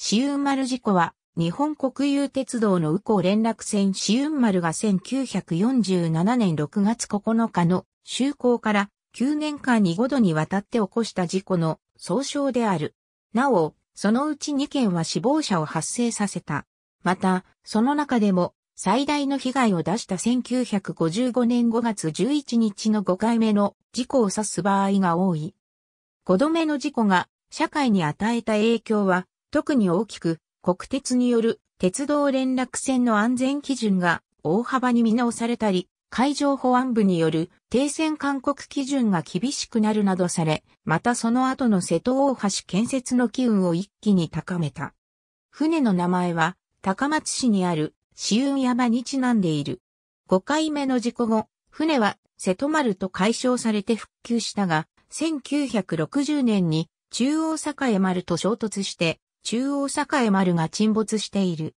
死運丸事故は、日本国有鉄道の宇港連絡船死運丸が1947年6月9日の就航から9年間に5度にわたって起こした事故の総称である。なお、そのうち2件は死亡者を発生させた。また、その中でも最大の被害を出した1955年5月11日の5回目の事故を指す場合が多い。5度目の事故が社会に与えた影響は特に大きく、国鉄による鉄道連絡船の安全基準が大幅に見直されたり、海上保安部による停戦勧告基準が厳しくなるなどされ、またその後の瀬戸大橋建設の機運を一気に高めた。船の名前は高松市にある私運山にちなんでいる。5回目の事故後、船は瀬戸丸と解消されて復旧したが、1960年に中央栄丸と衝突して中央栄丸が沈没している。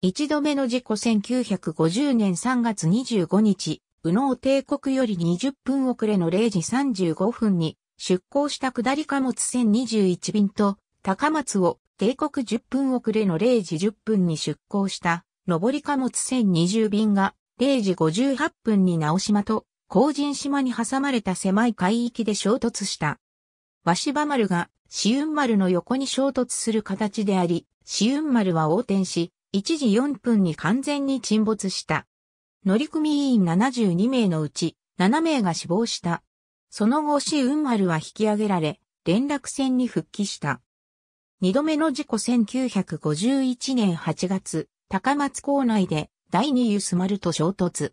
一度目の事故1950年3月25日、宇脳帝国より20分遅れの0時35分に出港した下り貨物船21便と高松を帝国10分遅れの0時10分に出港した上り貨物船20便が0時58分に直島と後陣島に挟まれた狭い海域で衝突した。鷲羽丸が紫雲丸の横に衝突する形であり、紫雲丸は横転し、1時4分に完全に沈没した。乗組員72名のうち7名が死亡した。その後紫雲丸は引き上げられ、連絡船に復帰した。二度目の事故1951年8月、高松港内で第二輸スマルと衝突。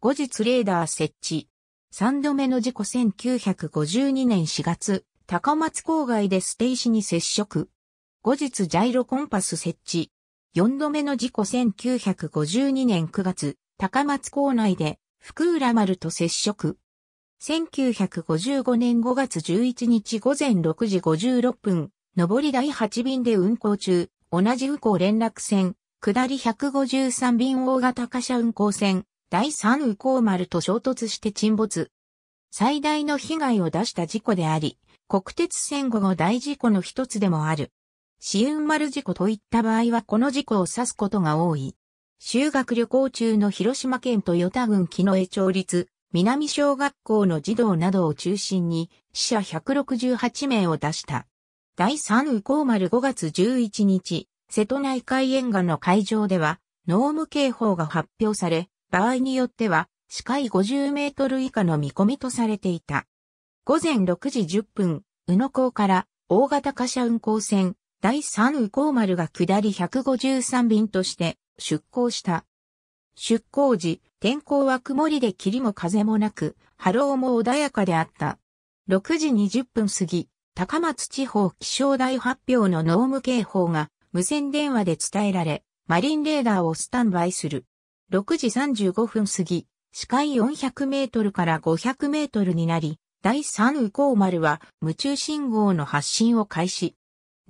後日レーダー設置。三度目の事故1952年4月、高松郊外で捨て石に接触。後日ジャイロコンパス設置。4度目の事故1952年9月、高松港内で福浦丸と接触。1955年5月11日午前6時56分、上り第8便で運行中、同じ右港連絡船、下り153便大型貨車運行船、第3右港丸と衝突して沈没。最大の被害を出した事故であり、国鉄戦後の大事故の一つでもある。死運丸事故といった場合はこの事故を指すことが多い。修学旅行中の広島県豊田郡木の江町立南小学校の児童などを中心に死者168名を出した。第3宇高丸5月11日、瀬戸内海沿岸の海上では、濃霧警報が発表され、場合によっては視界50メートル以下の見込みとされていた。午前6時10分、宇野港から大型貨車運行船第3宇港丸が下り153便として出港した。出港時、天候は曇りで霧も風もなく、波浪も穏やかであった。6時20分過ぎ、高松地方気象台発表の濃霧警報が無線電話で伝えられ、マリンレーダーをスタンバイする。6時35分過ぎ、視界400メートルから500メートルになり、第3右コ丸は夢中信号の発信を開始。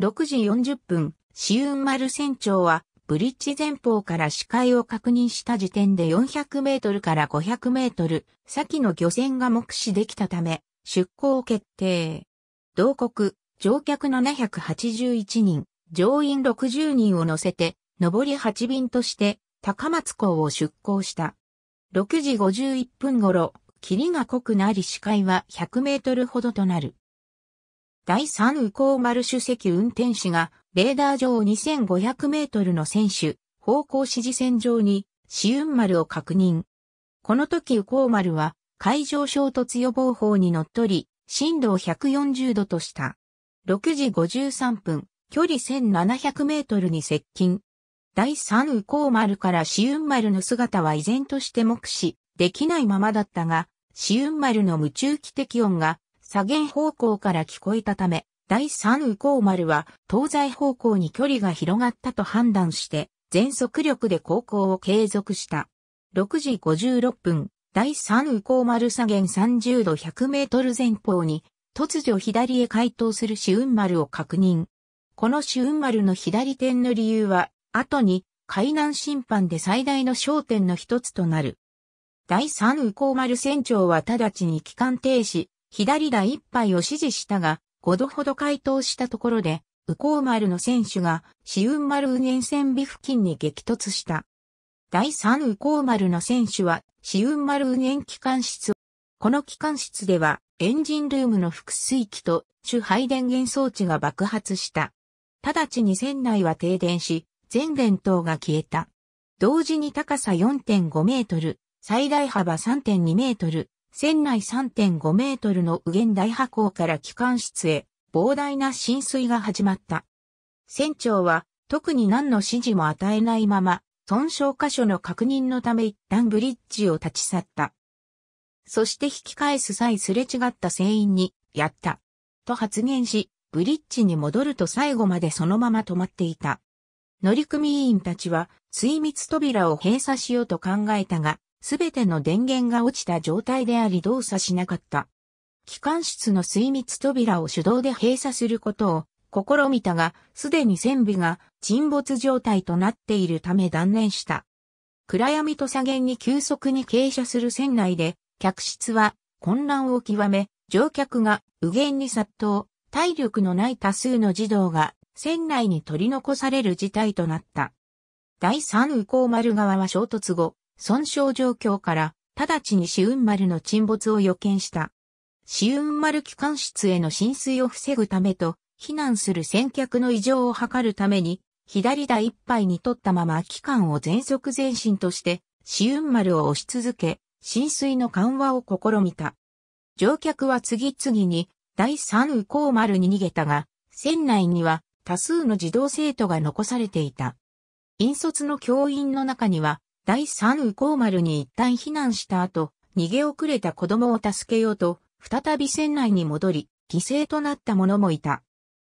6時40分、死雲丸船長はブリッジ前方から視界を確認した時点で400メートルから500メートル先の漁船が目視できたため出港決定。同国、乗客781人、乗員60人を乗せて、上り8便として高松港を出港した。6時51分頃、霧が濃くなり視界は100メートルほどとなる。第3ーマ丸主席運転士が、レーダー上2500メートルの選手、方向指示線上に、死運丸を確認。この時ーマ丸は、海上衝突予防法にのっとり、震度を140度とした。6時53分、距離1700メートルに接近。第三右マ丸からンマ丸の姿は依然として目視できないままだったが、ンマ丸の夢中期的音が左舷方向から聞こえたため、第三右マ丸は東西方向に距離が広がったと判断して、全速力で航行を継続した。6時56分、第三右マ丸左舷30度100メートル前方に、突如左へ回答するンマ丸を確認。このンマ丸の左点の理由は、後に海南審判で最大の焦点の一つとなる。第三右マ丸船長は直ちに機関停止、左打一杯を指示したが、5度ほど回答したところで、右マ丸の選手が、死雲丸右舷船尾付近に激突した。第三右マ丸の選手は、死雲丸右舷機関室。この機関室では、エンジンルームの複水器と、主配電源装置が爆発した。直ちに船内は停電し、全電灯が消えた。同時に高さ4.5メートル、最大幅3.2メートル、船内3.5メートルの右舷大波高から機関室へ膨大な浸水が始まった。船長は特に何の指示も与えないまま、損傷箇所の確認のため一旦ブリッジを立ち去った。そして引き返す際すれ違った船員に、やった。と発言し、ブリッジに戻ると最後までそのまま止まっていた。乗組員たちは水密扉を閉鎖しようと考えたが、すべての電源が落ちた状態であり動作しなかった。機関室の水密扉を手動で閉鎖することを試みたが、すでに船尾が沈没状態となっているため断念した。暗闇と左舷に急速に傾斜する船内で、客室は混乱を極め、乗客が右舷に殺到、体力のない多数の児童が船内に取り残される事態となった。第三右光丸側は衝突後、損傷状況から、直ちに死雲丸の沈没を予見した。死雲丸機関室への浸水を防ぐためと、避難する船客の異常を図るために、左台一杯に取ったまま機関を全速前進として、死雲丸を押し続け、浸水の緩和を試みた。乗客は次々に、第三右光丸に逃げたが、船内には多数の児童生徒が残されていた。引率の教員の中には、第三右光丸に一旦避難した後、逃げ遅れた子供を助けようと、再び船内に戻り、犠牲となった者もいた。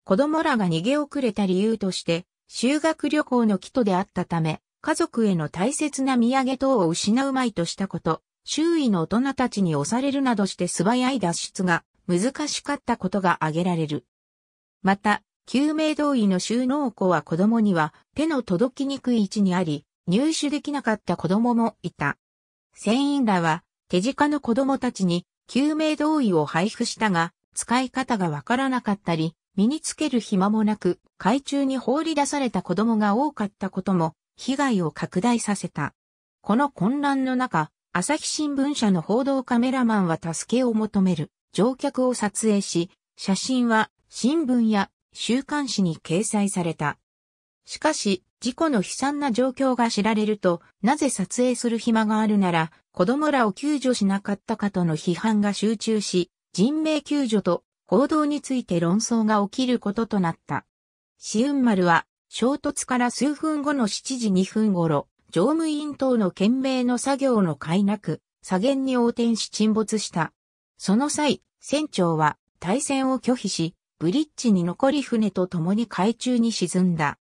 子供らが逃げ遅れた理由として、修学旅行の帰途であったため、家族への大切な土産等を失うまいとしたこと、周囲の大人たちに押されるなどして素早い脱出が難しかったことが挙げられる。また、救命胴衣の収納庫は子供には手の届きにくい位置にあり、入手できなかった子供もいた。船員らは手近の子供たちに救命胴衣を配布したが、使い方がわからなかったり、身につける暇もなく、海中に放り出された子供が多かったことも、被害を拡大させた。この混乱の中、朝日新聞社の報道カメラマンは助けを求める乗客を撮影し、写真は新聞や週刊誌に掲載された。しかし、事故の悲惨な状況が知られると、なぜ撮影する暇があるなら、子供らを救助しなかったかとの批判が集中し、人命救助と行動について論争が起きることとなった。紫雲丸は、衝突から数分後の7時2分頃、乗務員等の懸命の作業の斐なく、左舷に横転し沈没した。その際、船長は、対戦を拒否し、ブリッジに残り船と共に海中に沈んだ。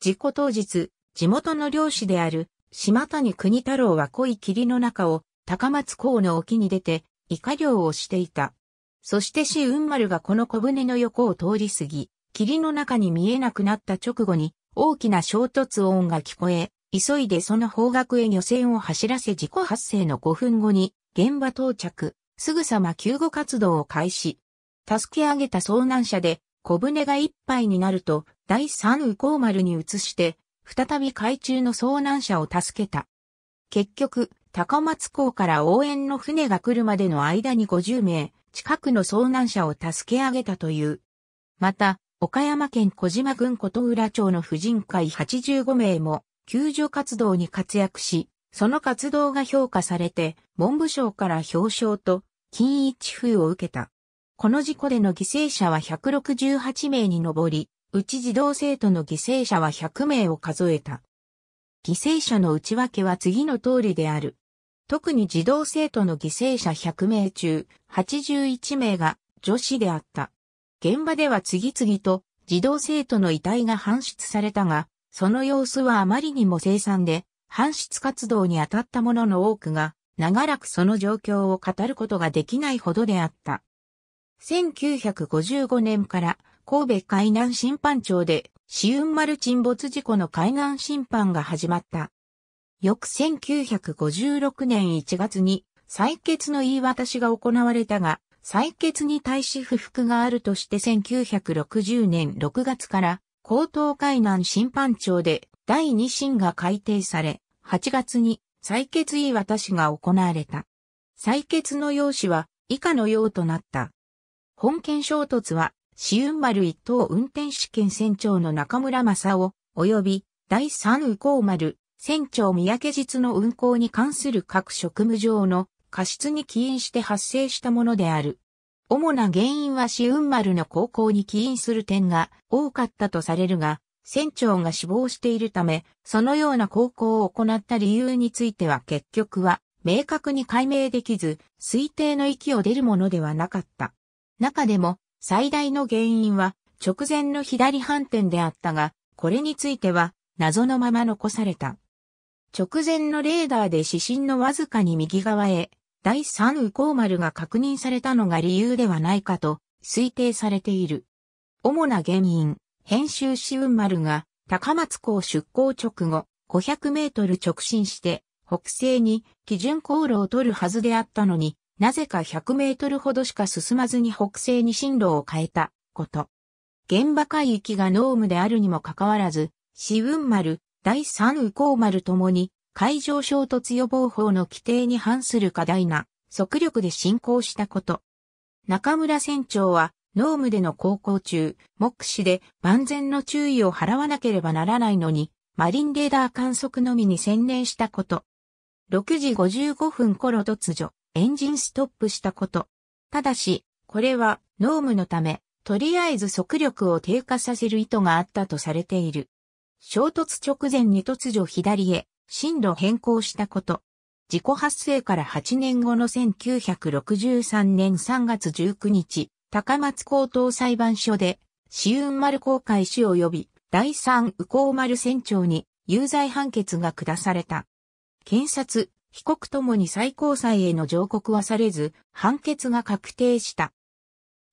事故当日、地元の漁師である島谷国太郎は濃い霧の中を高松港の沖に出てイカ漁をしていた。そして市雲丸がこの小舟の横を通り過ぎ、霧の中に見えなくなった直後に大きな衝突音が聞こえ、急いでその方角へ漁船を走らせ事故発生の5分後に現場到着、すぐさま救護活動を開始。助け上げた遭難者で小舟が一杯になると第三右光丸に移して再び海中の遭難者を助けた。結局、高松港から応援の船が来るまでの間に50名近くの遭難者を助け上げたという。また、岡山県小島郡琴浦町の婦人会85名も救助活動に活躍し、その活動が評価されて文部省から表彰と金一封を受けた。この事故での犠牲者は168名に上り、うち児童生徒の犠牲者は100名を数えた。犠牲者の内訳は次の通りである。特に児童生徒の犠牲者100名中、81名が女子であった。現場では次々と児童生徒の遺体が搬出されたが、その様子はあまりにも生産で、搬出活動に当たった者の多くが、長らくその状況を語ることができないほどであった。1955年から神戸海南審判庁で、紫雲丸沈没事故の海南審判が始まった。翌1956年1月に採決の言い渡しが行われたが、採決に対し不服があるとして1960年6月から高等海南審判庁で第2審が改定され、8月に採決言い渡しが行われた。採決の用紙は以下の用となった。本件衝突は、紫雲丸一等運転試験船長の中村正夫、及び第三右光丸、船長三宅実の運航に関する各職務上の過失に起因して発生したものである。主な原因は死雲丸の航行に起因する点が多かったとされるが、船長が死亡しているため、そのような航行を行った理由については結局は明確に解明できず、推定の域を出るものではなかった。中でも最大の原因は直前の左反転であったが、これについては謎のまま残された。直前のレーダーで指針のわずかに右側へ、第3右光丸が確認されたのが理由ではないかと推定されている。主な原因、編集紫雲丸が高松港出港直後500メートル直進して北西に基準航路を取るはずであったのになぜか100メートルほどしか進まずに北西に進路を変えたこと。現場海域が濃霧であるにもかかわらず、四雲丸、第三右光丸ともに、海上衝突予防法の規定に反する過大な、速力で進行したこと。中村船長は、ノームでの航行中、目視で万全の注意を払わなければならないのに、マリンレーダー観測のみに専念したこと。6時55分頃突如、エンジンストップしたこと。ただし、これは、濃霧のため、とりあえず速力を低下させる意図があったとされている。衝突直前に突如左へ、進路変更したこと。事故発生から8年後の1963年3月19日、高松高等裁判所で、死運丸公会市及び第三右高丸船長に有罪判決が下された。検察、被告ともに最高裁への上告はされず、判決が確定した。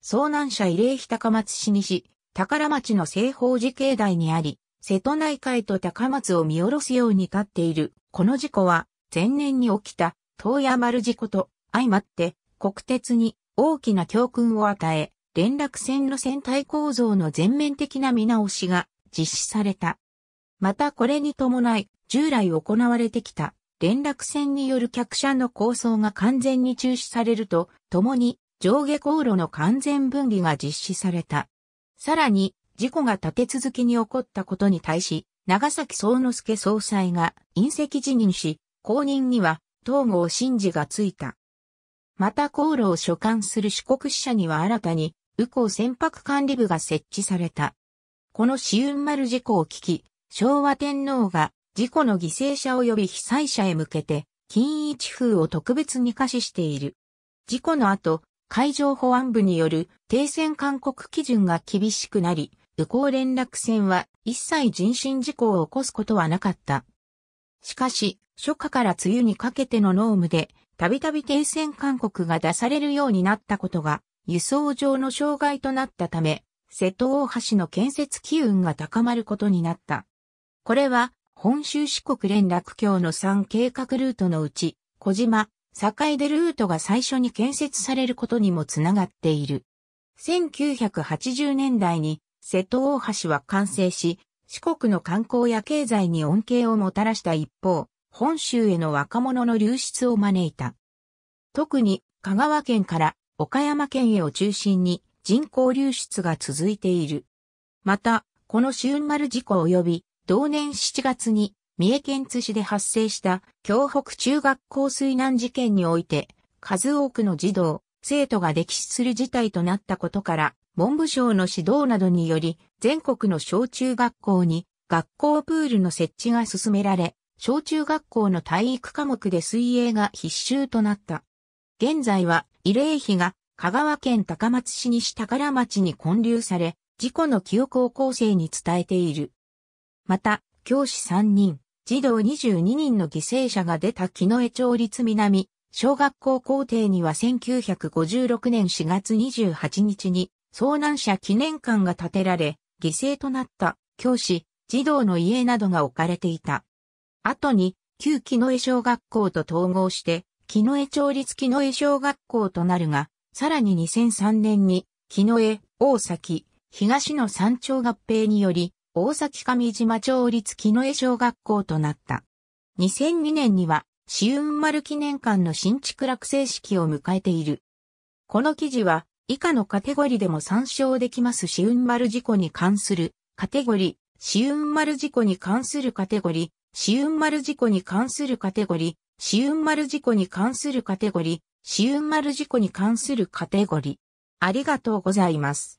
遭難者慰霊碑高松市西、宝町の西方寺境内にあり、瀬戸内海と高松を見下ろすように立っている、この事故は、前年に起きた、東山丸事故と、相まって、国鉄に大きな教訓を与え、連絡線路線体構造の全面的な見直しが実施された。またこれに伴い、従来行われてきた連絡船による客車の構想が完全に中止されると、共に上下航路の完全分離が実施された。さらに、事故が立て続けに起こったことに対し、長崎総之助総裁が隕石辞任し、後任には東郷真嗣がついた。また航路を所管する四国支社には新たに、右港船舶管理部が設置された。この紫雲丸事故を聞き、昭和天皇が事故の犠牲者及び被災者へ向けて、金一封を特別に可視している。事故の後、海上保安部による停戦勧告基準が厳しくなり、宇航連絡船は一切人身事故を起こすことはなかった。しかし、初夏から梅雨にかけての濃霧で、たびたび停戦勧告が出されるようになったことが、輸送上の障害となったため、瀬戸大橋の建設機運が高まることになった。これは、本州四国連絡橋の3計画ルートのうち、小島、境出ルートが最初に建設されることにもつながっている。1980年代に瀬戸大橋は完成し、四国の観光や経済に恩恵をもたらした一方、本州への若者の流出を招いた。特に香川県から岡山県へを中心に人口流出が続いている。また、この春丸事故及び同年7月に三重県津市で発生した京北中学校水難事件において、数多くの児童、生徒が溺死する事態となったことから、文部省の指導などにより、全国の小中学校に学校プールの設置が進められ、小中学校の体育科目で水泳が必修となった。現在は慰霊碑が香川県高松市西宝町に建立され、事故の記憶を後世に伝えている。また、教師3人、児童22人の犠牲者が出た木の江町立南、小学校校庭には1956年4月28日に、遭難者記念館が建てられ、犠牲となった教師、児童の家などが置かれていた。後に、旧木の江小学校と統合して、木の江町立木の江小学校となるが、さらに2003年に、木の江、大崎、東の山頂合併により、大崎上島町立木野江小学校となった。2002年には、死雲丸記念館の新築落成式を迎えている。この記事は、以下のカテゴリでも参照できます紫雲丸事故に関するカテゴリ、死雲丸事故に関するカテゴリ、死雲丸事故に関するカテゴリ、死雲丸事故に関するカテゴリ、死雲丸事故に関するカテゴリ。ありがとうございます。